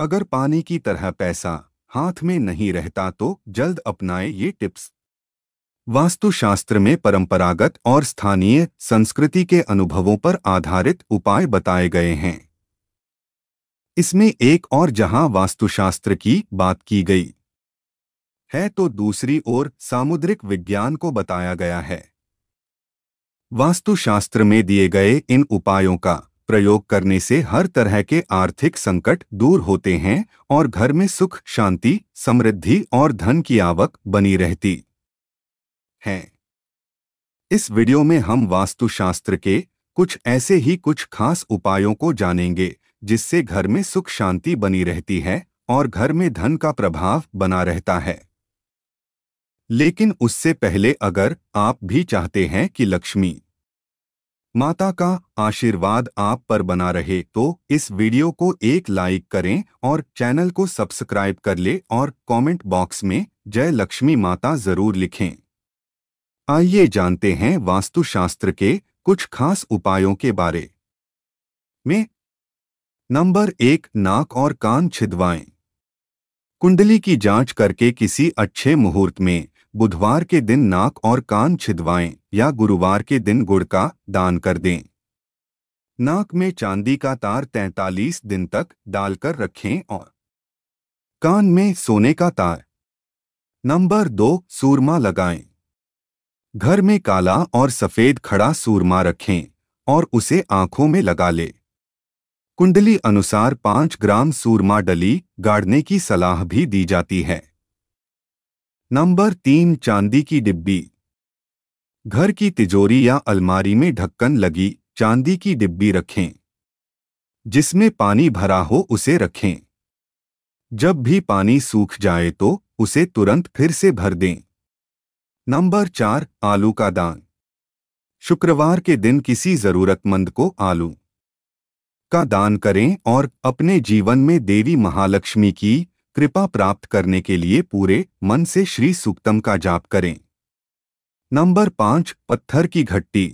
अगर पानी की तरह पैसा हाथ में नहीं रहता तो जल्द अपनाएं ये टिप्स वास्तुशास्त्र में परंपरागत और स्थानीय संस्कृति के अनुभवों पर आधारित उपाय बताए गए हैं इसमें एक और जहां वास्तुशास्त्र की बात की गई है तो दूसरी ओर सामुद्रिक विज्ञान को बताया गया है वास्तुशास्त्र में दिए गए इन उपायों का प्रयोग करने से हर तरह के आर्थिक संकट दूर होते हैं और घर में सुख शांति समृद्धि और धन की आवक बनी रहती है इस वीडियो में हम वास्तुशास्त्र के कुछ ऐसे ही कुछ खास उपायों को जानेंगे जिससे घर में सुख शांति बनी रहती है और घर में धन का प्रभाव बना रहता है लेकिन उससे पहले अगर आप भी चाहते हैं कि लक्ष्मी माता का आशीर्वाद आप पर बना रहे तो इस वीडियो को एक लाइक करें और चैनल को सब्सक्राइब कर ले और कमेंट बॉक्स में जय लक्ष्मी माता जरूर लिखें आइए जानते हैं वास्तुशास्त्र के कुछ खास उपायों के बारे में नंबर एक नाक और कान छिदवाएं कुंडली की जांच करके किसी अच्छे मुहूर्त में बुधवार के दिन नाक और कान छिदवाएं या गुरुवार के दिन गुड़ का दान कर दें नाक में चांदी का तार 43 दिन तक डालकर रखें और कान में सोने का तार नंबर दो सूरमा लगाएं घर में काला और सफेद खड़ा सूरमा रखें और उसे आंखों में लगा ले कुंडली अनुसार पांच ग्राम सूरमा डली गाड़ने की सलाह भी दी जाती है नंबर तीन चांदी की डिब्बी घर की तिजोरी या अलमारी में ढक्कन लगी चांदी की डिब्बी रखें जिसमें पानी भरा हो उसे रखें जब भी पानी सूख जाए तो उसे तुरंत फिर से भर दें नंबर चार आलू का दान शुक्रवार के दिन किसी जरूरतमंद को आलू का दान करें और अपने जीवन में देवी महालक्ष्मी की कृपा प्राप्त करने के लिए पूरे मन से श्री सूक्तम का जाप करें नंबर पांच पत्थर की घट्टी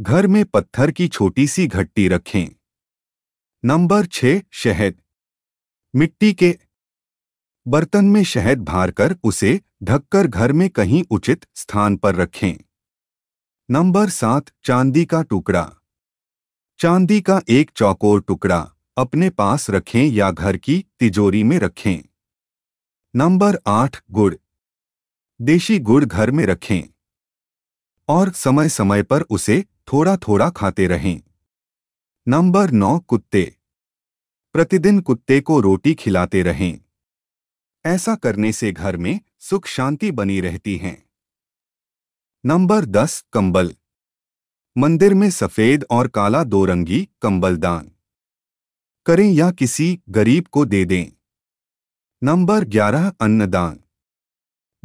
घर में पत्थर की छोटी सी घट्टी रखें नंबर छह शहद मिट्टी के बर्तन में शहद भारकर उसे ढककर घर में कहीं उचित स्थान पर रखें नंबर सात चांदी का टुकड़ा चांदी का एक चौकोर टुकड़ा अपने पास रखें या घर की तिजोरी में रखें नंबर आठ गुड़ देशी गुड़ घर में रखें और समय समय पर उसे थोड़ा थोड़ा खाते रहें नंबर नौ कुत्ते प्रतिदिन कुत्ते को रोटी खिलाते रहें ऐसा करने से घर में सुख शांति बनी रहती है नंबर दस कंबल मंदिर में सफेद और काला दो रंगी कंबलदान करें या किसी गरीब को दे दें नंबर 11 अन्नदान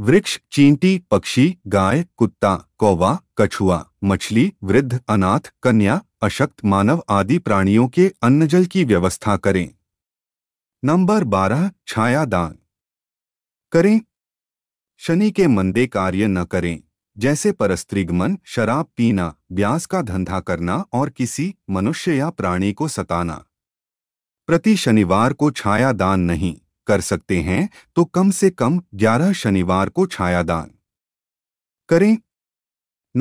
वृक्ष चींटी पक्षी गाय कुत्ता कौवा कछुआ मछली वृद्ध अनाथ कन्या अशक्त मानव आदि प्राणियों के अन्नजल की व्यवस्था करें नंबर 12 छाया दान करें शनि के मंदे कार्य न करें जैसे परस्त्रिगमन शराब पीना ब्यास का धंधा करना और किसी मनुष्य या प्राणी को सताना प्रति शनिवार को छाया दान नहीं कर सकते हैं तो कम से कम 11 शनिवार को छाया दान करें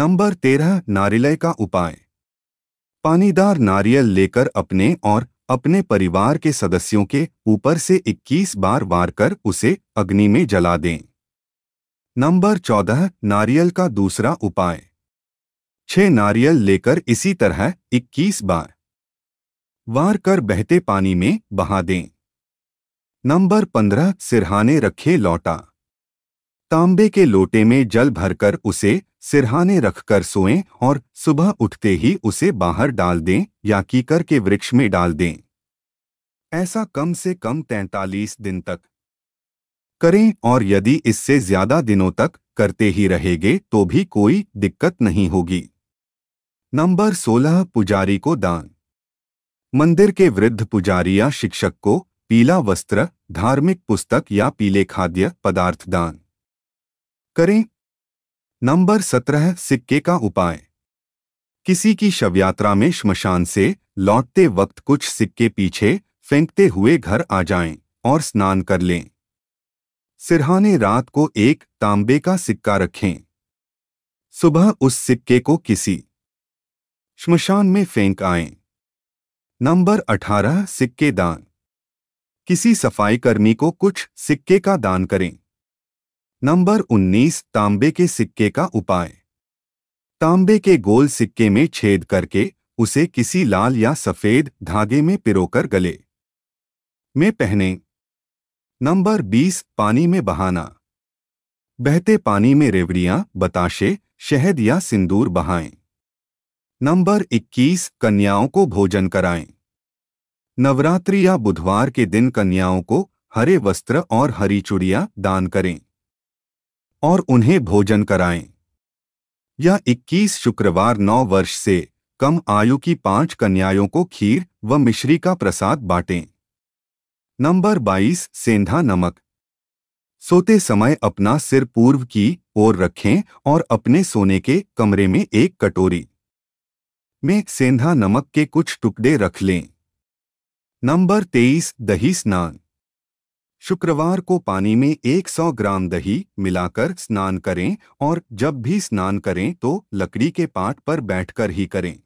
नंबर 13 नारियलय का उपाय पानीदार नारियल लेकर अपने और अपने परिवार के सदस्यों के ऊपर से 21 बार वार कर उसे अग्नि में जला दें नंबर 14 नारियल का दूसरा उपाय छह नारियल लेकर इसी तरह 21 बार वार कर बहते पानी में बहा दें नंबर पंद्रह सिरहाने रखे लौटा तांबे के लोटे में जल भरकर उसे सिरहाने रखकर सोएं और सुबह उठते ही उसे बाहर डाल दें या कीकर के वृक्ष में डाल दें ऐसा कम से कम तैंतालीस दिन तक करें और यदि इससे ज्यादा दिनों तक करते ही रहेंगे तो भी कोई दिक्कत नहीं होगी नंबर सोलह पुजारी को दान मंदिर के वृद्ध पुजारी या शिक्षक को पीला वस्त्र धार्मिक पुस्तक या पीले खाद्य पदार्थ दान करें नंबर सत्रह सिक्के का उपाय किसी की शव यात्रा में श्मशान से लौटते वक्त कुछ सिक्के पीछे फेंकते हुए घर आ जाएं और स्नान कर लें सिरहाने रात को एक तांबे का सिक्का रखें सुबह उस सिक्के को किसी श्मशान में फेंक आएं नंबर 18 सिक्के दान किसी सफाई कर्मी को कुछ सिक्के का दान करें नंबर 19 तांबे के सिक्के का उपाय तांबे के गोल सिक्के में छेद करके उसे किसी लाल या सफेद धागे में पिरोकर गले में पहने नंबर 20 पानी में बहाना बहते पानी में रेवड़ियां बताशे शहद या सिंदूर बहाएं नंबर 21 कन्याओं को भोजन कराएं नवरात्रि या बुधवार के दिन कन्याओं को हरे वस्त्र और हरी चुड़िया दान करें और उन्हें भोजन कराएं यह 21 शुक्रवार 9 वर्ष से कम आयु की पांच कन्याओं को खीर व मिश्री का प्रसाद बांटें नंबर 22 सेंधा नमक सोते समय अपना सिर पूर्व की ओर रखें और अपने सोने के कमरे में एक कटोरी में सेंधा नमक के कुछ टुकड़े रख लें नंबर तेईस दही स्नान शुक्रवार को पानी में 100 ग्राम दही मिलाकर स्नान करें और जब भी स्नान करें तो लकड़ी के पाट पर बैठकर ही करें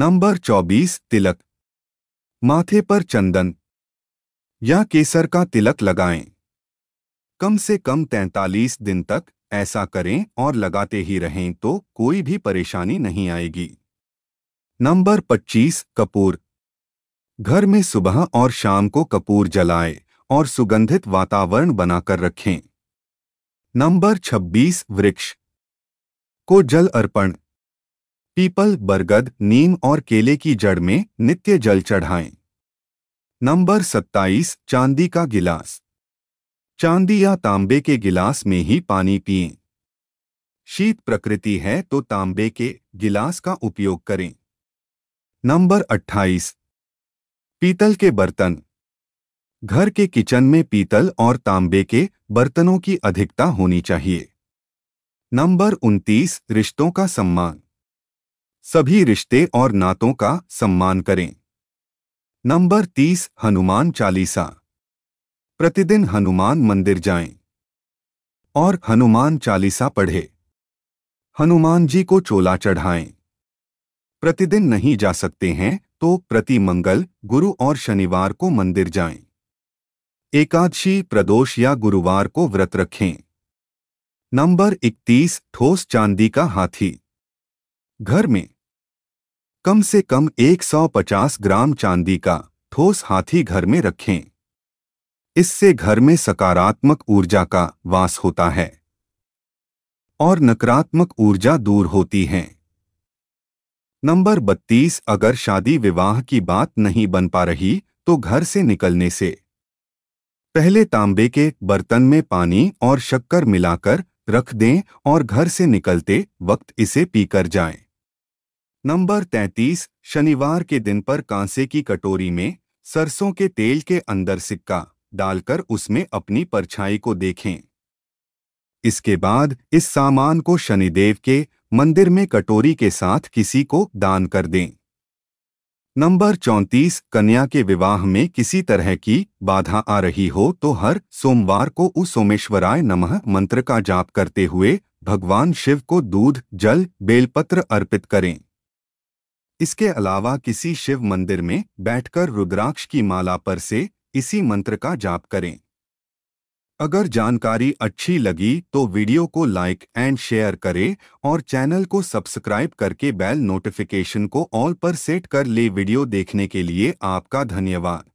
नंबर 24 तिलक माथे पर चंदन या केसर का तिलक लगाएं कम से कम 43 दिन तक ऐसा करें और लगाते ही रहें तो कोई भी परेशानी नहीं आएगी नंबर 25 कपूर घर में सुबह और शाम को कपूर जलाएं और सुगंधित वातावरण बनाकर रखें नंबर 26 वृक्ष को जल अर्पण पीपल बरगद नीम और केले की जड़ में नित्य जल चढ़ाएं नंबर 27 चांदी का गिलास चांदी या तांबे के गिलास में ही पानी पिए शीत प्रकृति है तो तांबे के गिलास का उपयोग करें नंबर 28 पीतल के बर्तन घर के किचन में पीतल और तांबे के बर्तनों की अधिकता होनी चाहिए नंबर 29 रिश्तों का सम्मान सभी रिश्ते और नातों का सम्मान करें नंबर 30 हनुमान चालीसा प्रतिदिन हनुमान मंदिर जाएं और हनुमान चालीसा पढ़ें हनुमान जी को चोला चढ़ाएं प्रतिदिन नहीं जा सकते हैं तो प्रति मंगल गुरु और शनिवार को मंदिर जाएं। एकादशी प्रदोष या गुरुवार को व्रत रखें नंबर 31 ठोस चांदी का हाथी घर में कम से कम 150 ग्राम चांदी का ठोस हाथी घर में रखें इससे घर में सकारात्मक ऊर्जा का वास होता है और नकारात्मक ऊर्जा दूर होती है नंबर 32 अगर शादी विवाह की बात नहीं बन पा रही तो घर से निकलने से पहले तांबे के बर्तन में पानी और शक्कर मिलाकर रख दें और घर से निकलते वक्त इसे पीकर जाएं। नंबर 33 शनिवार के दिन पर कांसे की कटोरी में सरसों के तेल के अंदर सिक्का डालकर उसमें अपनी परछाई को देखें इसके बाद इस सामान को शनिदेव के मंदिर में कटोरी के साथ किसी को दान कर दें नंबर चौंतीस कन्या के विवाह में किसी तरह की बाधा आ रही हो तो हर सोमवार को उस सोमेश्वराय नमः मंत्र का जाप करते हुए भगवान शिव को दूध जल बेलपत्र अर्पित करें इसके अलावा किसी शिव मंदिर में बैठकर रुद्राक्ष की माला पर से इसी मंत्र का जाप करें अगर जानकारी अच्छी लगी तो वीडियो को लाइक एंड शेयर करें और चैनल को सब्सक्राइब करके बेल नोटिफिकेशन को ऑल पर सेट कर ले वीडियो देखने के लिए आपका धन्यवाद